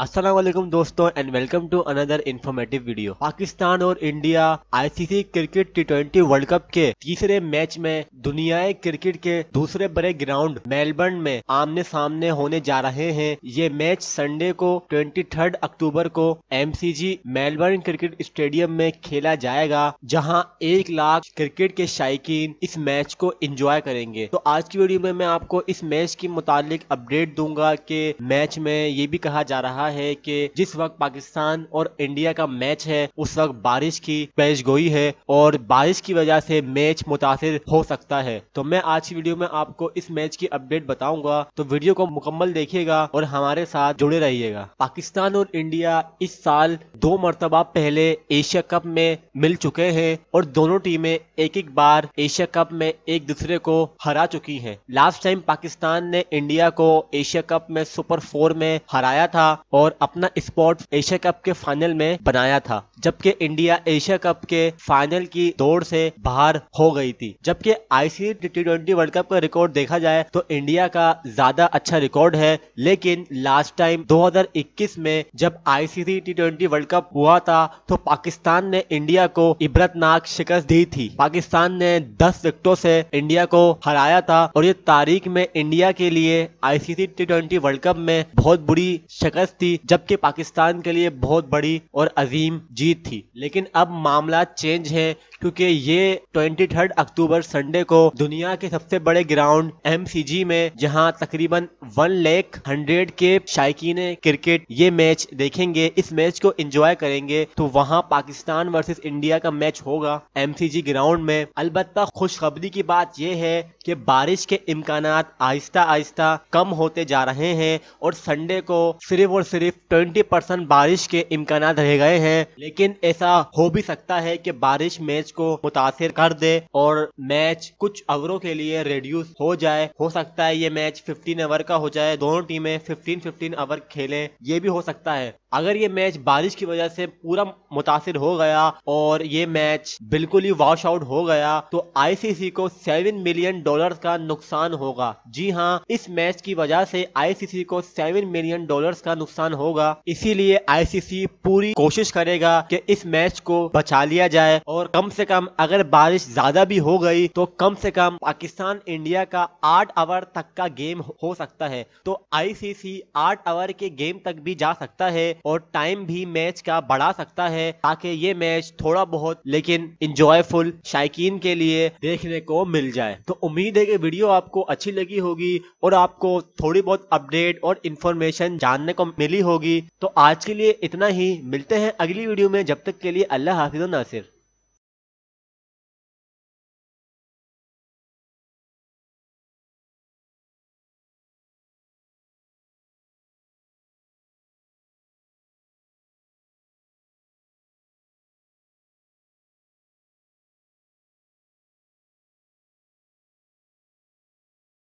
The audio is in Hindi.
असलम दोस्तों and welcome to another informative video Pakistan और India ICC cricket T twenty World Cup के तीसरे मैच में दुनिया क्रिकेट के दूसरे बड़े ग्राउंड मेलबर्न में आमने सामने होने जा रहे हैं ये मैच संडे को 23 अक्टूबर को एमसीजी मेलबर्न क्रिकेट स्टेडियम में खेला जाएगा जहाँ एक लाख क्रिकेट के शायकीन इस मैच को इंजॉय करेंगे तो आज की वीडियो में मैं आपको इस मैच के मुतालिक अपडेट दूंगा की मैच में ये भी कहा जा रहा है कि जिस वक्त पाकिस्तान और इंडिया का मैच है उस वक्त बारिश की पेश गोई है और बारिश की वजह से मैच मुतासर हो सकता है तो मैं आज की वीडियो में आपको इस मैच की अपडेट बताऊंगा तो वीडियो को मुकम्मल देखिएगा और हमारे साथ जुड़े रहिएगा पाकिस्तान और इंडिया इस साल दो मरतबा पहले एशिया कप में मिल चुके हैं और दोनों टीमें एक एक बार एशिया कप में एक दूसरे को हरा चुकी हैं। लास्ट टाइम पाकिस्तान ने इंडिया को एशिया कप में सुपर फोर में हराया था और अपना स्पॉट एशिया कप के फाइनल में बनाया था जबकि इंडिया एशिया कप के फाइनल की दौड़ से बाहर हो गई थी जबकि ICC T twenty World Cup का रिकॉर्ड देखा जाए तो इंडिया का ज्यादा अच्छा रिकॉर्ड है लेकिन लास्ट टाइम 2021 में जब ICC T twenty World Cup हुआ था तो पाकिस्तान ने इंडिया को इबरतनाक शिकस्त दी थी पाकिस्तान ने दस विकटों से इंडिया को हराया था और ये तारीख में इंडिया के लिए ICC T twenty World Cup में बहुत बुरी शिकस्त थी थी जबकि पाकिस्तान के लिए बहुत बड़ी और अजीम जीत थी लेकिन अब मामला चेंज है क्योंकि ये 23 अक्टूबर संडे को दुनिया के सबसे बड़े ग्राउंड एम में जहां तकरीबन वन लेख हंड्रेड के शायकीन क्रिकेट ये मैच देखेंगे इस मैच को एंजॉय करेंगे तो वहां पाकिस्तान वर्सेस इंडिया का मैच होगा एम ग्राउंड में अलबत् खुशखबरी की बात यह है कि बारिश के इम्कान आहिस्ता आहिस्ता कम होते जा रहे हैं और संडे को सिर्फ और सिर्फ सिर्फ 20 परसेंट बारिश के इम्कान रह गए हैं लेकिन ऐसा हो भी सकता है कि बारिश मैच को मुतासर कर दे और मैच कुछ ओवरों के लिए रेड्यूस हो जाए हो सकता है ये मैच 15 ओवर का हो जाए दोनों टीमें 15 15 ओवर खेलें ये भी हो सकता है अगर ये मैच बारिश की वजह से पूरा मुतासर हो गया और ये मैच बिल्कुल ही वॉश आउट हो गया तो आईसीसी को सेवन मिलियन डॉलर का नुकसान होगा जी हाँ इस मैच की वजह से आईसीसी को सेवन मिलियन डॉलर का नुकसान नुकसान होगा इसीलिए आईसीसी पूरी कोशिश करेगा कि इस मैच को बचा लिया जाए और कम से कम अगर बारिश ज्यादा भी हो गई तो कम से कम पाकिस्तान इंडिया का आठ आवर तक का गेम हो सकता है तो आईसीसी आठ आवर के गेम तक भी जा सकता है और टाइम भी मैच का बढ़ा सकता है ताकि ये मैच थोड़ा बहुत लेकिन इंजॉयफुल शायक के लिए देखने को मिल जाए तो उम्मीद है कि वीडियो आपको अच्छी लगी होगी और आपको थोड़ी बहुत अपडेट और इन्फॉर्मेशन जानने को मिल मिली होगी तो आज के लिए इतना ही मिलते हैं अगली वीडियो में जब तक के लिए अल्लाह हाफिज नासिर